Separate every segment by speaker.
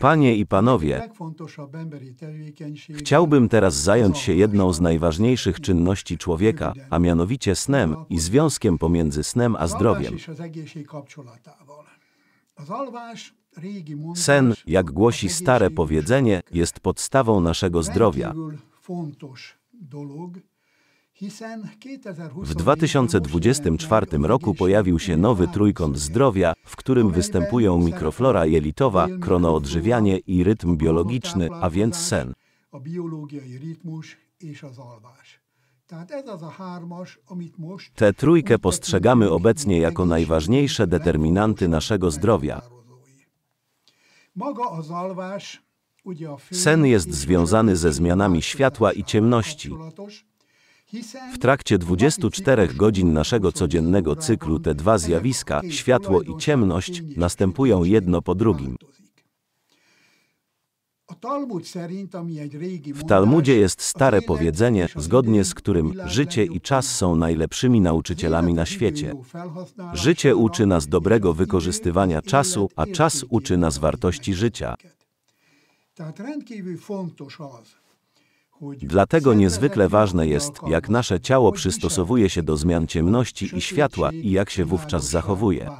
Speaker 1: Panie i panowie, chciałbym teraz zająć się jedną z najważniejszych czynności człowieka, a mianowicie snem i związkiem pomiędzy snem a zdrowiem.
Speaker 2: Sen, jak głosi stare
Speaker 1: powiedzenie, jest podstawą naszego zdrowia. W 2024 roku pojawił się nowy trójkąt zdrowia, w którym występują mikroflora jelitowa, kronoodżywianie i rytm biologiczny, a więc sen. Tę trójkę postrzegamy obecnie jako najważniejsze determinanty naszego zdrowia. Sen jest związany ze zmianami światła i ciemności. W trakcie 24 godzin naszego codziennego cyklu te dwa zjawiska, światło i ciemność, następują jedno po drugim.
Speaker 2: W Talmudzie
Speaker 1: jest stare powiedzenie, zgodnie z którym życie i czas są najlepszymi nauczycielami na świecie. Życie uczy nas dobrego wykorzystywania czasu, a czas uczy nas wartości życia. Dlatego niezwykle ważne jest, jak nasze ciało przystosowuje się do zmian ciemności i światła i jak się wówczas zachowuje.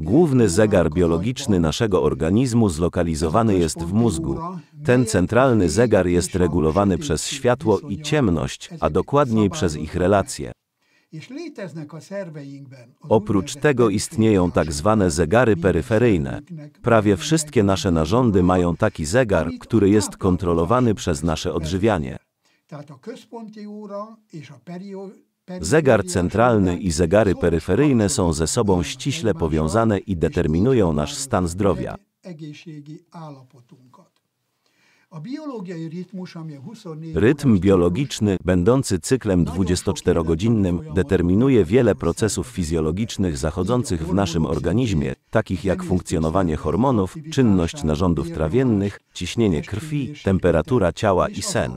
Speaker 1: Główny zegar biologiczny naszego organizmu zlokalizowany jest w mózgu. Ten centralny zegar jest regulowany przez światło i ciemność, a dokładniej przez ich relacje. Oprócz tego istnieją tak zwane zegary peryferyjne. Prawie wszystkie nasze narządy mają taki zegar, który jest kontrolowany przez nasze odżywianie. Zegar centralny i zegary peryferyjne są ze sobą ściśle powiązane i determinują nasz stan zdrowia. Rytm biologiczny, będący cyklem 24-godzinnym, determinuje wiele procesów fizjologicznych zachodzących w naszym organizmie, takich jak funkcjonowanie hormonów, czynność narządów trawiennych, ciśnienie krwi, temperatura ciała i sen.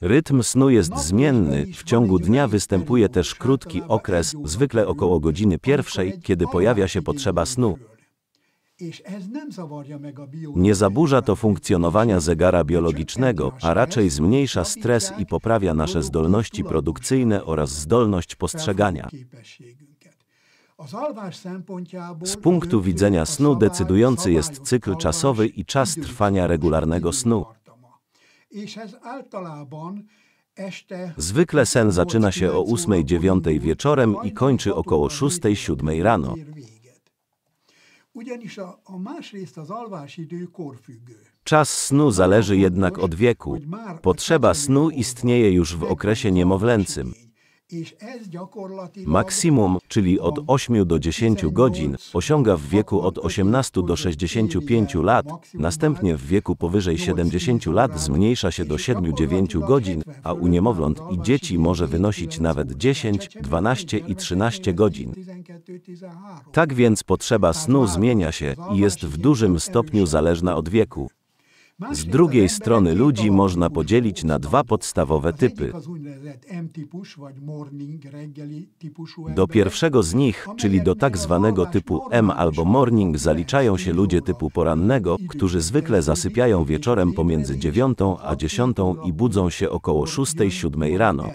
Speaker 1: Rytm snu jest zmienny, w ciągu dnia występuje też krótki okres, zwykle około godziny pierwszej, kiedy pojawia się potrzeba snu, nie zaburza to funkcjonowania zegara biologicznego, a raczej zmniejsza stres i poprawia nasze zdolności produkcyjne oraz zdolność postrzegania. Z punktu widzenia snu decydujący jest cykl czasowy i czas trwania regularnego snu. Zwykle sen zaczyna się o 8-9 wieczorem i kończy około 6-7 rano
Speaker 2: ugyanis a, a másrészt az alvásidő korfüggő.
Speaker 1: Czas snu zależy jednak od wieku. Potrzeba snu istnieje już w okresie niemowlęcym. Maksimum, czyli od 8 do 10 godzin, osiąga w wieku od 18 do 65 lat, następnie w wieku powyżej 70 lat zmniejsza się do 7-9 godzin, a u niemowląt i dzieci może wynosić nawet 10, 12 i 13 godzin. Tak więc potrzeba snu zmienia się i jest w dużym stopniu zależna od wieku. Z drugiej strony ludzi można podzielić na dwa podstawowe typy. Do pierwszego z nich, czyli do tak zwanego typu M albo morning, zaliczają się ludzie typu porannego, którzy zwykle zasypiają wieczorem pomiędzy 9 a 10 i budzą się około 6-7 rano.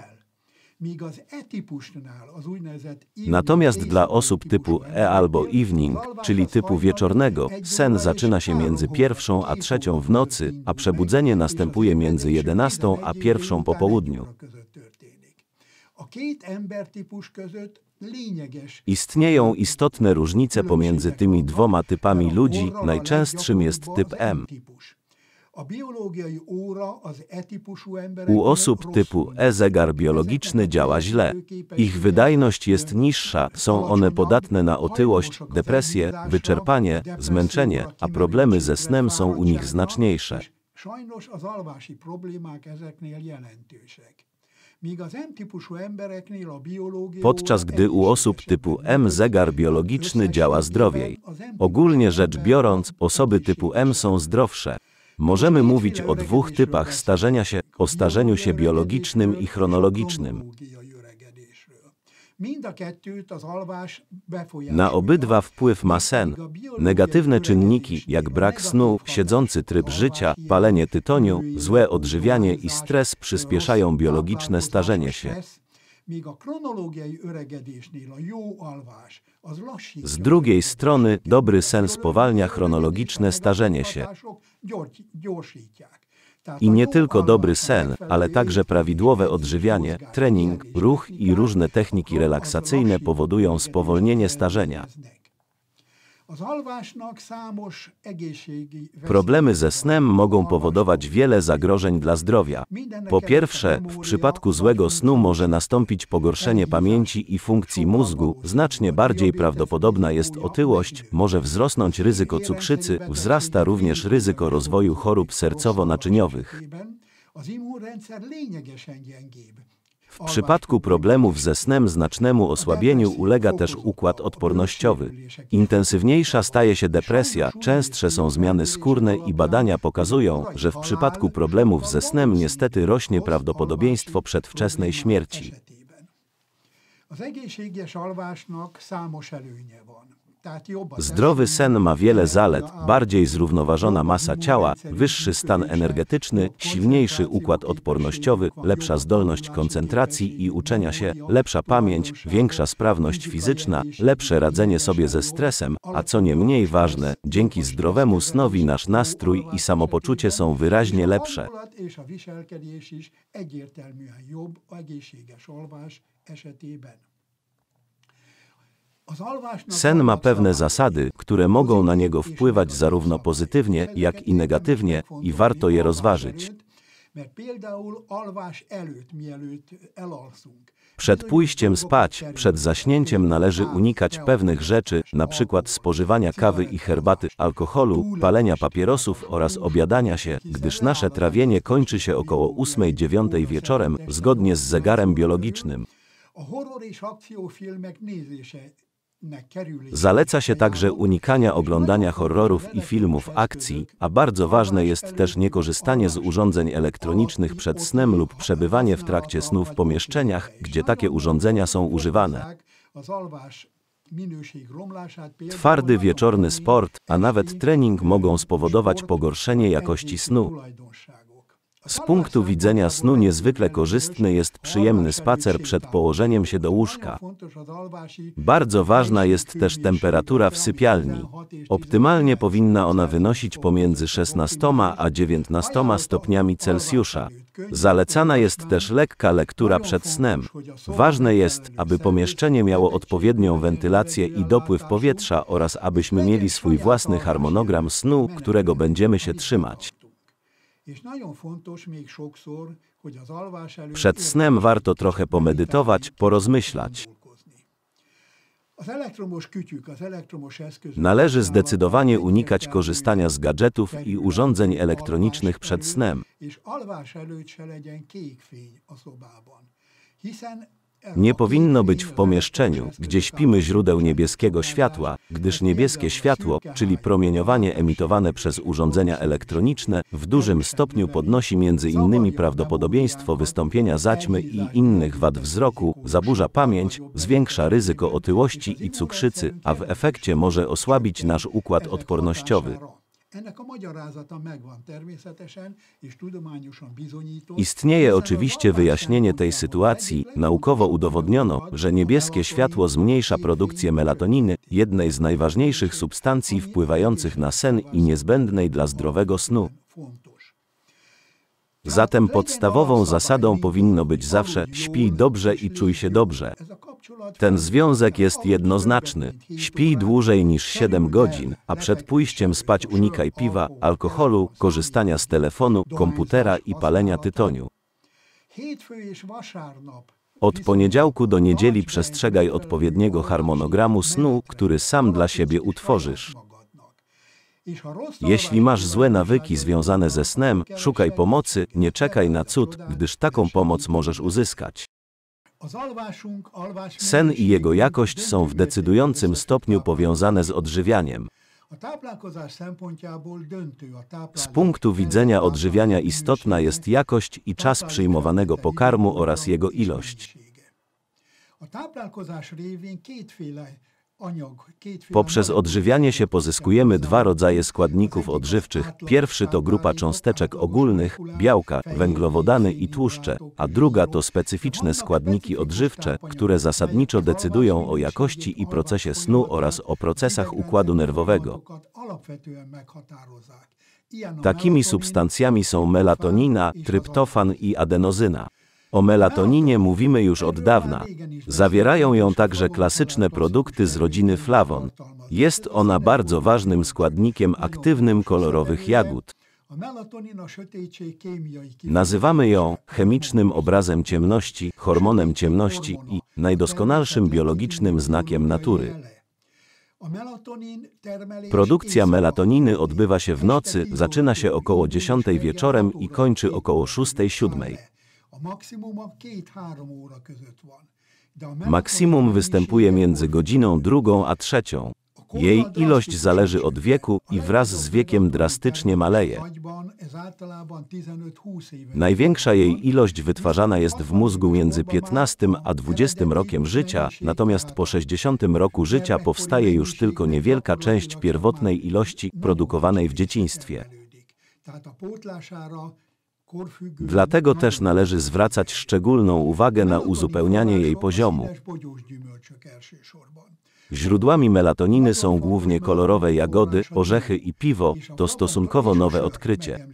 Speaker 1: Natomiast dla osób typu E albo evening, czyli typu wieczornego, sen zaczyna się między pierwszą a trzecią w nocy, a przebudzenie następuje między 11 a pierwszą po południu. Istnieją istotne różnice pomiędzy tymi dwoma typami ludzi, najczęstszym jest typ M. E u osób typu E zegar biologiczny działa źle. Ich wydajność jest niższa, są one podatne na otyłość, depresję, wyczerpanie, zmęczenie, a problemy ze snem są u nich znaczniejsze. Podczas gdy u osób typu M zegar biologiczny działa zdrowiej. Ogólnie rzecz biorąc, osoby typu M są zdrowsze. Możemy mówić o dwóch typach starzenia się, o starzeniu się biologicznym i chronologicznym. Na obydwa wpływ ma sen. Negatywne czynniki, jak brak snu, siedzący tryb życia, palenie tytoniu, złe odżywianie i stres przyspieszają biologiczne starzenie się
Speaker 2: a kronológiai öregedésnél a jó alvás az Z
Speaker 1: drugiej strony dobry sen spowalnia chronologiczne starzenie się. I nie tylko dobry sen, ale także prawidłowe odżywianie, trening, ruch i różne techniki relaksacyjne powodują spowolnienie starzenia. Problemy ze snem mogą powodować wiele zagrożeń dla zdrowia. Po pierwsze, w przypadku złego snu może nastąpić pogorszenie pamięci i funkcji mózgu, znacznie bardziej prawdopodobna jest otyłość, może wzrosnąć ryzyko cukrzycy, wzrasta również ryzyko rozwoju chorób sercowo-naczyniowych. W przypadku problemów ze snem znacznemu osłabieniu ulega też układ odpornościowy. Intensywniejsza staje się depresja, częstsze są zmiany skórne i badania pokazują, że w przypadku problemów ze snem niestety rośnie prawdopodobieństwo przedwczesnej śmierci.
Speaker 2: Az egészséges alvásnak számos előnye van.
Speaker 1: Zdrowy sen ma wiele zalet, bardziej zrównoważona masa ciała, wyższy stan energetyczny, silniejszy układ odpornościowy, lepsza zdolność koncentracji i uczenia się, lepsza pamięć, większa sprawność fizyczna, lepsze radzenie sobie ze stresem, a co nie mniej ważne, dzięki zdrowemu snowi nasz nastrój i samopoczucie są wyraźnie lepsze. Sen ma pewne zasady, które mogą na niego wpływać zarówno pozytywnie, jak i negatywnie, i warto je rozważyć. Przed pójściem spać, przed zaśnięciem należy unikać pewnych rzeczy, np. spożywania kawy i herbaty, alkoholu, palenia papierosów oraz obiadania się, gdyż nasze trawienie kończy się około 8-9 wieczorem, zgodnie z zegarem biologicznym. Zaleca się także unikania oglądania horrorów i filmów akcji, a bardzo ważne jest też niekorzystanie z urządzeń elektronicznych przed snem lub przebywanie w trakcie snu w pomieszczeniach, gdzie takie urządzenia są używane. Twardy wieczorny sport, a nawet trening mogą spowodować pogorszenie jakości snu. Z punktu widzenia snu niezwykle korzystny jest przyjemny spacer przed położeniem się do łóżka. Bardzo ważna jest też temperatura w sypialni. Optymalnie powinna ona wynosić pomiędzy 16 a 19 stopniami Celsjusza. Zalecana jest też lekka lektura przed snem. Ważne jest, aby pomieszczenie miało odpowiednią wentylację i dopływ powietrza oraz abyśmy mieli swój własny harmonogram snu, którego będziemy się trzymać.
Speaker 2: Przed snem
Speaker 1: warto trochę pomedytować, porozmyślać. Należy zdecydowanie unikać korzystania z gadżetów i urządzeń elektronicznych przed snem. Nie powinno być w pomieszczeniu, gdzie śpimy źródeł niebieskiego światła, gdyż niebieskie światło, czyli promieniowanie emitowane przez urządzenia elektroniczne, w dużym stopniu podnosi między innymi prawdopodobieństwo wystąpienia zaćmy i innych wad wzroku, zaburza pamięć, zwiększa ryzyko otyłości i cukrzycy, a w efekcie może osłabić nasz układ odpornościowy. Istnieje oczywiście wyjaśnienie tej sytuacji. Naukowo udowodniono, że niebieskie światło zmniejsza produkcję melatoniny, jednej z najważniejszych substancji wpływających na sen i niezbędnej dla zdrowego snu. Zatem podstawową zasadą powinno być zawsze śpij dobrze i czuj się dobrze. Ten związek jest jednoznaczny. Śpij dłużej niż 7 godzin, a przed pójściem spać unikaj piwa, alkoholu, korzystania z telefonu, komputera i palenia tytoniu. Od poniedziałku do niedzieli przestrzegaj odpowiedniego harmonogramu snu, który sam dla siebie utworzysz. Jeśli masz złe nawyki związane ze snem, szukaj pomocy, nie czekaj na cud, gdyż taką pomoc możesz uzyskać. Sen i jego jakość są w decydującym stopniu powiązane z odżywianiem. Z punktu widzenia odżywiania istotna jest jakość i czas przyjmowanego pokarmu oraz jego ilość. Poprzez odżywianie się pozyskujemy dwa rodzaje składników odżywczych. Pierwszy to grupa cząsteczek ogólnych, białka, węglowodany i tłuszcze, a druga to specyficzne składniki odżywcze, które zasadniczo decydują o jakości i procesie snu oraz o procesach układu nerwowego. Takimi substancjami są melatonina, tryptofan i adenozyna. O melatoninie mówimy już od dawna. Zawierają ją także klasyczne produkty z rodziny flawon. Jest ona bardzo ważnym składnikiem aktywnym kolorowych jagód. Nazywamy ją chemicznym obrazem ciemności, hormonem ciemności i najdoskonalszym biologicznym znakiem natury. Produkcja melatoniny odbywa się w nocy, zaczyna się około 10 wieczorem i kończy około 6-7. Maksimum występuje między godziną drugą a trzecią. Jej ilość zależy od wieku i wraz z wiekiem drastycznie maleje. Największa jej ilość wytwarzana jest w mózgu między 15 a 20 rokiem życia, natomiast po 60 roku życia powstaje już tylko niewielka część pierwotnej ilości produkowanej w dzieciństwie. Dlatego też należy zwracać szczególną uwagę na uzupełnianie jej poziomu. Źródłami melatoniny są głównie kolorowe jagody, orzechy i piwo, to stosunkowo nowe odkrycie.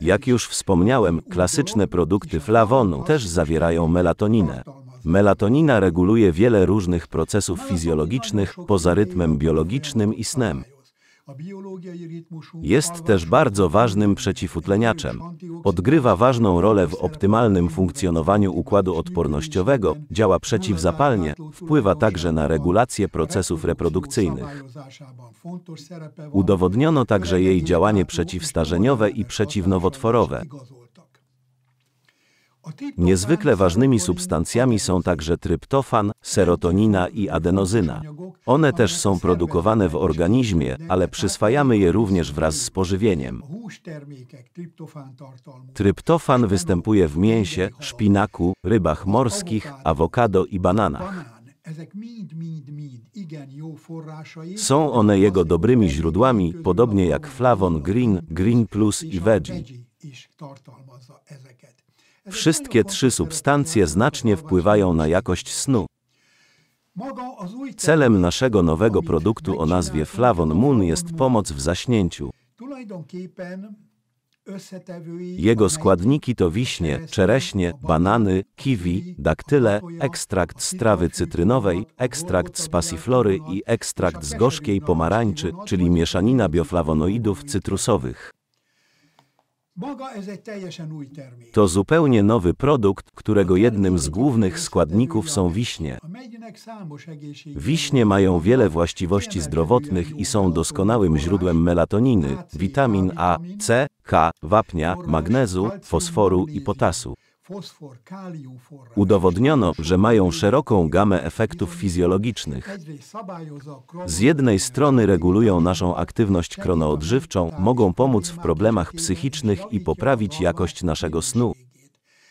Speaker 1: Jak już wspomniałem, klasyczne produkty flawonu też zawierają melatoninę. Melatonina reguluje wiele różnych procesów fizjologicznych poza rytmem biologicznym i snem. Jest też bardzo ważnym przeciwutleniaczem. Odgrywa ważną rolę w optymalnym funkcjonowaniu układu odpornościowego, działa przeciwzapalnie, wpływa także na regulację procesów reprodukcyjnych. Udowodniono także jej działanie przeciwstarzeniowe i znaczy przeciwnowotworowe. Niezwykle ważnymi substancjami są także tryptofan, serotonina i adenozyna. One też są produkowane w organizmie, ale przyswajamy je również wraz z pożywieniem. Tryptofan występuje w mięsie, szpinaku, rybach morskich, awokado i bananach. Są one jego dobrymi źródłami, podobnie jak flawon green, green plus i veggie. Wszystkie trzy substancje znacznie wpływają na jakość snu. Celem naszego nowego produktu o nazwie Flavon Moon jest pomoc w zaśnięciu.
Speaker 2: Jego składniki
Speaker 1: to wiśnie, czereśnie, banany, kiwi, daktyle, ekstrakt z trawy cytrynowej, ekstrakt z pasiflory i ekstrakt z gorzkiej pomarańczy, czyli mieszanina bioflawonoidów cytrusowych. To zupełnie nowy produkt, którego jednym z głównych składników są wiśnie. Wiśnie mają wiele właściwości zdrowotnych i są doskonałym źródłem melatoniny, witamin A, C, K, wapnia, magnezu, fosforu i potasu. Udowodniono, że mają szeroką gamę efektów fizjologicznych. Z jednej strony regulują naszą aktywność kronoodżywczą, tak, mogą tak, pomóc w problemach psychicznych i poprawić jakość naszego snu.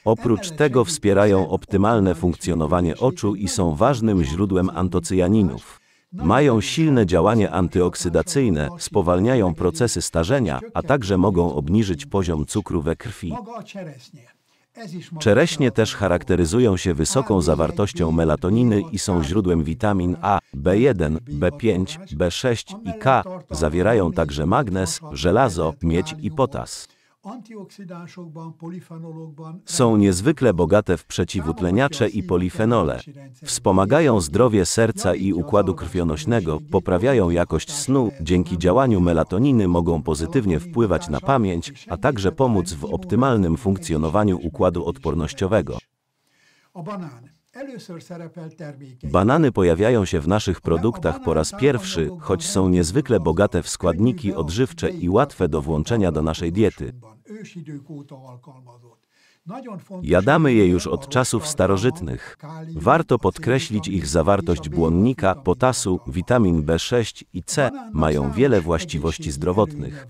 Speaker 1: Oprócz tego wspierają optymalne funkcjonowanie oczu i są ważnym źródłem antocyjaninów. Mają silne działanie antyoksydacyjne, spowalniają procesy starzenia, a także mogą obniżyć poziom cukru we krwi. Czereśnie też charakteryzują się wysoką zawartością melatoniny i są źródłem witamin A, B1, B5, B6 i K. Zawierają także magnez, żelazo, miedź i potas. Są niezwykle bogate w przeciwutleniacze i polifenole. Wspomagają zdrowie serca i układu krwionośnego, poprawiają jakość snu, dzięki działaniu melatoniny mogą pozytywnie wpływać na pamięć, a także pomóc w optymalnym funkcjonowaniu układu odpornościowego.
Speaker 2: O banany.
Speaker 1: Banany pojawiają się w naszych produktach po raz pierwszy, choć są niezwykle bogate w składniki odżywcze i łatwe do włączenia do naszej diety. Jadamy je już od czasów starożytnych. Warto podkreślić ich zawartość błonnika, potasu, witamin B6 i C, mają wiele właściwości zdrowotnych.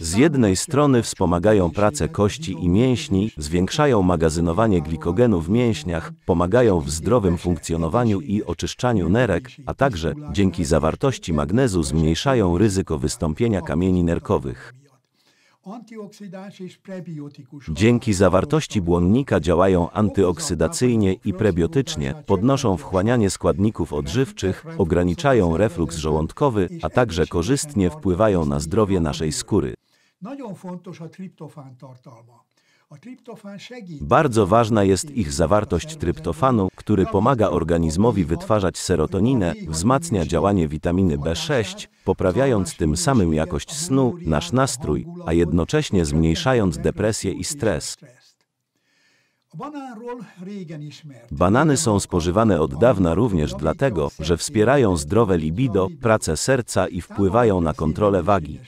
Speaker 1: Z jednej strony wspomagają pracę kości i mięśni, zwiększają magazynowanie glikogenu w mięśniach, pomagają w zdrowym funkcjonowaniu i oczyszczaniu nerek, a także, dzięki zawartości magnezu zmniejszają ryzyko wystąpienia kamieni nerkowych. Dzięki zawartości błonnika działają antyoksydacyjnie i prebiotycznie, podnoszą wchłanianie składników odżywczych, ograniczają refluks żołądkowy, a także korzystnie wpływają na zdrowie naszej skóry.
Speaker 2: Nagyon fontos a
Speaker 1: bardzo ważna jest ich zawartość tryptofanu, który pomaga organizmowi wytwarzać serotoninę, wzmacnia działanie witaminy B6, poprawiając tym samym jakość snu, nasz nastrój, a jednocześnie zmniejszając depresję i stres. Banany są spożywane od dawna również dlatego, że wspierają zdrowe libido, pracę serca i wpływają na kontrolę wagi.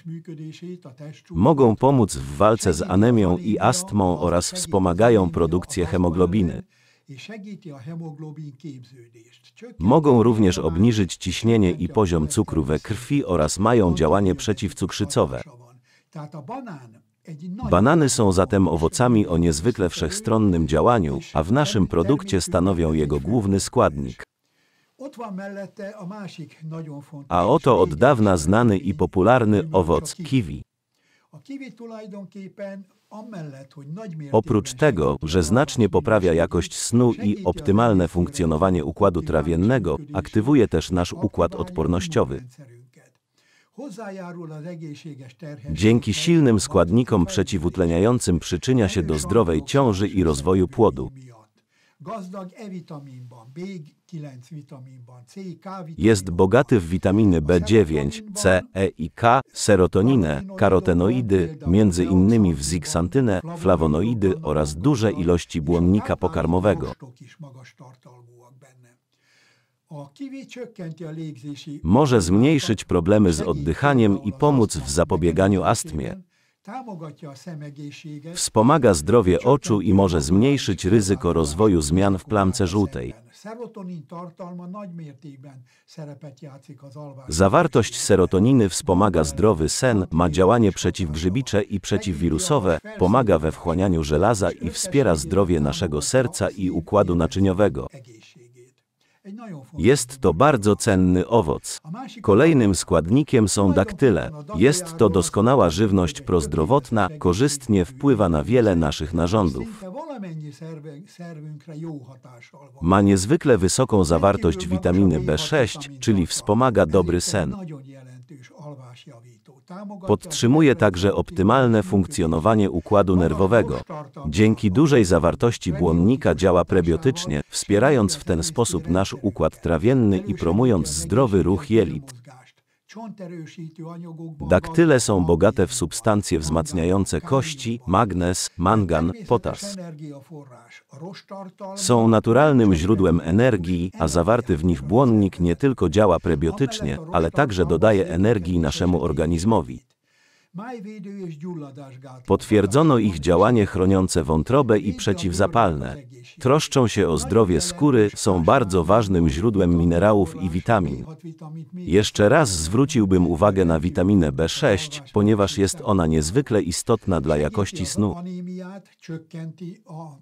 Speaker 1: Mogą pomóc w walce z anemią i astmą oraz wspomagają produkcję hemoglobiny. Mogą również obniżyć ciśnienie i poziom cukru we krwi oraz mają działanie przeciwcukrzycowe. Banany są zatem owocami o niezwykle wszechstronnym działaniu, a w naszym produkcie stanowią jego główny składnik. A oto od dawna znany i popularny owoc kiwi. Oprócz tego, że znacznie poprawia jakość snu i optymalne funkcjonowanie układu trawiennego, aktywuje też nasz układ odpornościowy. Dzięki silnym składnikom przeciwutleniającym przyczynia się do zdrowej ciąży i rozwoju płodu. E Jest bogaty w witaminy B9, C, E i K, serotoninę, karotenoidy, między innymi w ziksantynę, flawonoidy oraz duże ilości błonnika pokarmowego. Może zmniejszyć problemy z oddychaniem i pomóc w zapobieganiu astmie. Wspomaga zdrowie oczu i może zmniejszyć ryzyko rozwoju zmian w plamce żółtej. Zawartość serotoniny wspomaga zdrowy sen, ma działanie przeciwgrzybicze i przeciwwirusowe, pomaga we wchłanianiu żelaza i wspiera zdrowie naszego serca i układu naczyniowego. Jest to bardzo cenny owoc. Kolejnym składnikiem są daktyle. Jest to doskonała żywność prozdrowotna, korzystnie wpływa na wiele naszych narządów. Ma niezwykle wysoką zawartość witaminy B6, czyli wspomaga dobry sen. Podtrzymuje także optymalne funkcjonowanie układu nerwowego. Dzięki dużej zawartości błonnika działa prebiotycznie, wspierając w ten sposób nasz układ trawienny i promując zdrowy ruch jelit. Daktyle są bogate w substancje wzmacniające kości, magnez, mangan, potas. Są naturalnym źródłem energii, a zawarty w nich błonnik nie tylko działa prebiotycznie, ale także dodaje energii naszemu organizmowi. Potwierdzono ich działanie chroniące wątrobę i przeciwzapalne. Troszczą się o zdrowie skóry, są bardzo ważnym źródłem minerałów i witamin. Jeszcze raz zwróciłbym uwagę na witaminę B6, ponieważ jest ona niezwykle istotna dla jakości snu.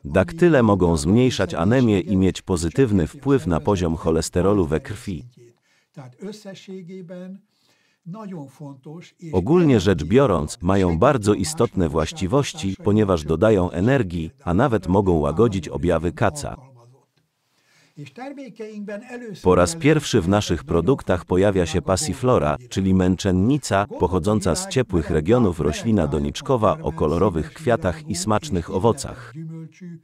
Speaker 1: Daktyle mogą zmniejszać anemię i mieć pozytywny wpływ na poziom cholesterolu we krwi. Ogólnie rzecz biorąc, mają bardzo istotne właściwości, ponieważ dodają energii, a nawet mogą łagodzić objawy kaca. Po raz pierwszy w naszych produktach pojawia się pasiflora, czyli męczennica, pochodząca z ciepłych regionów roślina doniczkowa o kolorowych kwiatach i smacznych owocach.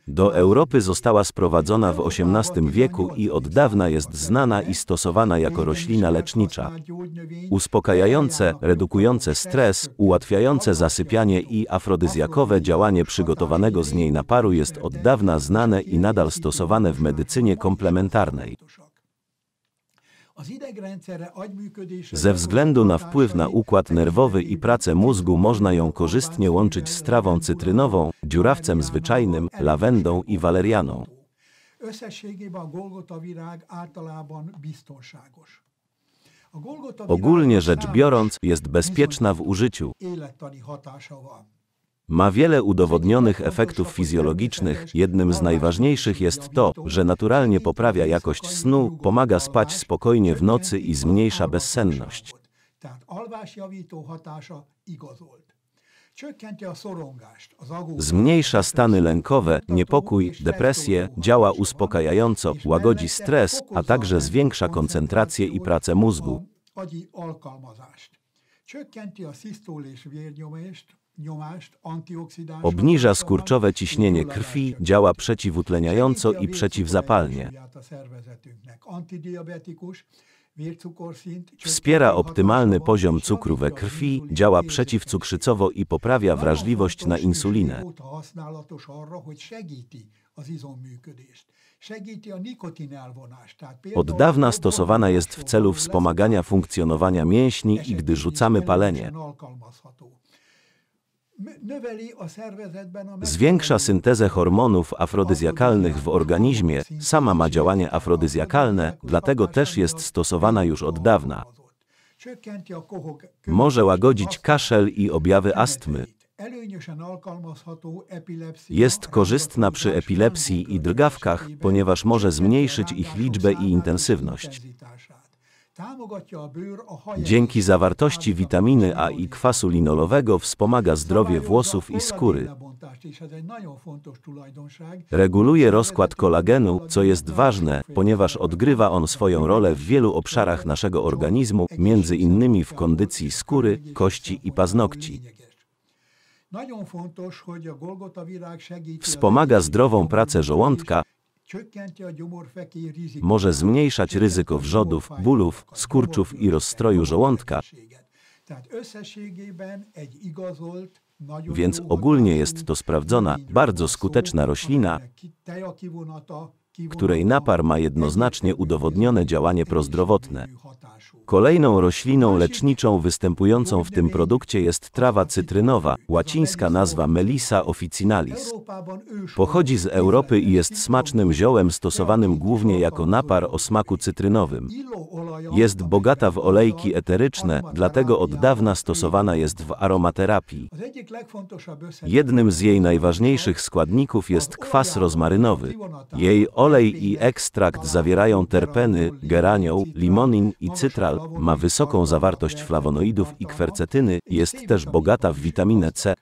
Speaker 1: Do Europy została sprowadzona w XVIII wieku i od dawna jest znana i stosowana jako roślina lecznicza. Uspokajające, redukujące stres, ułatwiające zasypianie i afrodyzjakowe działanie przygotowanego z niej naparu jest od dawna znane i nadal stosowane w medycynie kompletnej suplementarnej. Ze względu na wpływ na układ nerwowy i pracę mózgu można ją korzystnie łączyć z trawą cytrynową, dziurawcem zwyczajnym, lawendą i walerianą.
Speaker 2: Ogólnie rzecz biorąc,
Speaker 1: jest bezpieczna w użyciu. Ma wiele udowodnionych efektów fizjologicznych. Jednym z najważniejszych jest to, że naturalnie poprawia jakość snu, pomaga spać spokojnie w nocy i zmniejsza bezsenność. Zmniejsza stany lękowe, niepokój, depresję, działa uspokajająco, łagodzi stres, a także zwiększa koncentrację i pracę mózgu.
Speaker 2: Obniża skurczowe ciśnienie krwi,
Speaker 1: działa przeciwutleniająco i przeciwzapalnie. Wspiera optymalny poziom cukru we krwi, działa przeciwcukrzycowo i poprawia wrażliwość na insulinę. Od dawna stosowana jest w celu wspomagania funkcjonowania mięśni i gdy rzucamy palenie. Zwiększa syntezę hormonów afrodyzjakalnych w organizmie, sama ma działanie afrodyzjakalne, dlatego też jest stosowana już od dawna. Może łagodzić kaszel i objawy astmy. Jest korzystna przy epilepsji i drgawkach, ponieważ może zmniejszyć ich liczbę i intensywność. Dzięki zawartości witaminy A i kwasu linolowego wspomaga zdrowie włosów i skóry. Reguluje rozkład kolagenu, co jest ważne, ponieważ odgrywa on swoją rolę w wielu obszarach naszego organizmu, między innymi w kondycji skóry, kości i paznokci. Wspomaga zdrową pracę żołądka, może zmniejszać ryzyko wrzodów, bólów, skurczów i rozstroju żołądka, więc ogólnie jest to sprawdzona, bardzo skuteczna roślina, której napar ma jednoznacznie udowodnione działanie prozdrowotne. Kolejną rośliną leczniczą występującą w tym produkcie jest trawa cytrynowa, łacińska nazwa Melissa officinalis. Pochodzi z Europy i jest smacznym ziołem stosowanym głównie jako napar o smaku cytrynowym. Jest bogata w olejki eteryczne, dlatego od dawna stosowana jest w aromaterapii. Jednym z jej najważniejszych składników jest kwas rozmarynowy. Jej Olej i ekstrakt zawierają terpeny, geranioł, limonin i cytral, ma wysoką zawartość flawonoidów i kwercetyny, jest też bogata w witaminę C.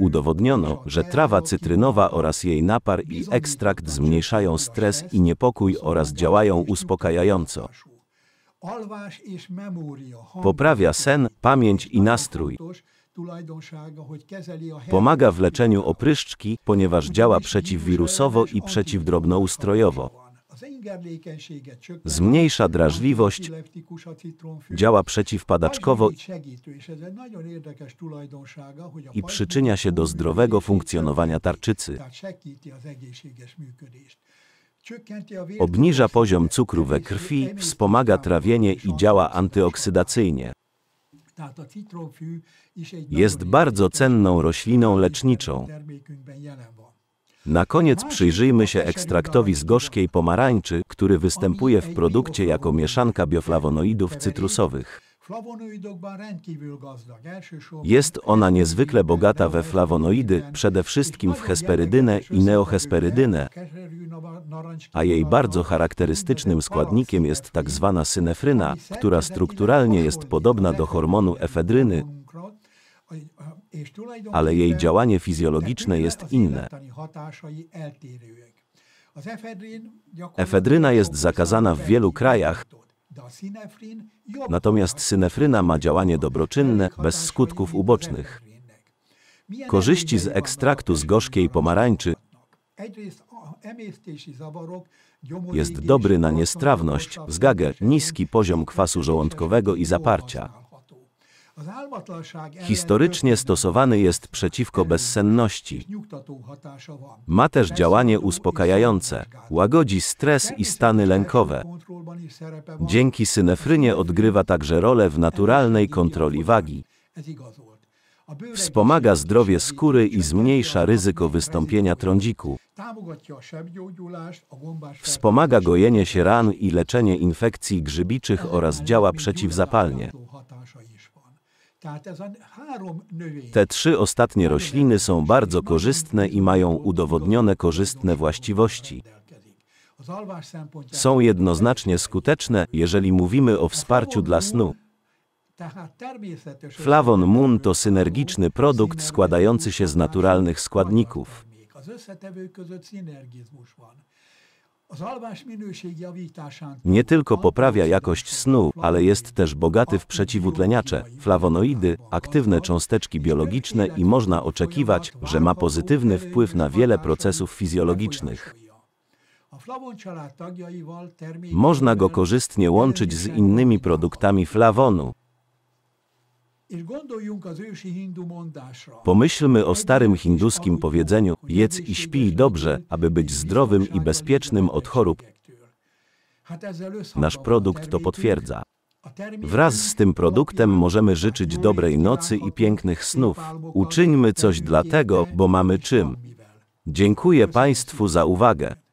Speaker 1: Udowodniono, że trawa cytrynowa oraz jej napar i ekstrakt zmniejszają stres i niepokój oraz działają uspokajająco. Poprawia sen, pamięć i nastrój. Pomaga w leczeniu opryszczki, ponieważ działa przeciwwirusowo i przeciwdrobnoustrojowo.
Speaker 2: Zmniejsza drażliwość, działa przeciwpadaczkowo i przyczynia
Speaker 1: się do zdrowego funkcjonowania tarczycy. Obniża poziom cukru we krwi, wspomaga trawienie i działa antyoksydacyjnie. Jest bardzo cenną rośliną leczniczą. Na koniec przyjrzyjmy się ekstraktowi z gorzkiej pomarańczy, który występuje w produkcie jako mieszanka bioflawonoidów cytrusowych. Jest ona niezwykle bogata we flawonoidy, przede wszystkim w hesperydynę i neohesperydynę, a jej bardzo charakterystycznym składnikiem jest tak zwana synefryna, która strukturalnie jest podobna do hormonu efedryny, ale jej działanie fizjologiczne jest inne. Efedryna jest zakazana w wielu krajach, Natomiast synefryna ma działanie dobroczynne, bez skutków ubocznych. Korzyści z ekstraktu z gorzkiej pomarańczy
Speaker 2: jest dobry
Speaker 1: na niestrawność, zgagę, niski poziom kwasu żołądkowego i zaparcia.
Speaker 2: Historycznie
Speaker 1: stosowany jest przeciwko bezsenności. Ma też działanie uspokajające, łagodzi stres i stany lękowe. Dzięki synefrynie odgrywa także rolę w naturalnej kontroli wagi. Wspomaga zdrowie skóry i zmniejsza ryzyko wystąpienia trądziku. Wspomaga gojenie się ran i leczenie infekcji grzybiczych oraz działa przeciwzapalnie. Te trzy ostatnie rośliny są bardzo korzystne i mają udowodnione korzystne właściwości. Są jednoznacznie skuteczne, jeżeli mówimy o wsparciu dla snu. Flavon Moon to synergiczny produkt składający się z naturalnych składników. Nie tylko poprawia jakość snu, ale jest też bogaty w przeciwutleniacze, flawonoidy, aktywne cząsteczki biologiczne i można oczekiwać, że ma pozytywny wpływ na wiele procesów fizjologicznych. Można go korzystnie łączyć z innymi produktami flawonu. Pomyślmy o starym hinduskim powiedzeniu: jedz i śpij dobrze, aby być zdrowym i bezpiecznym od chorób. Nasz produkt to potwierdza. Wraz z tym produktem możemy życzyć dobrej nocy i pięknych snów. Uczyńmy coś dla tego, bo mamy czym. Dziękuję Państwu za uwagę.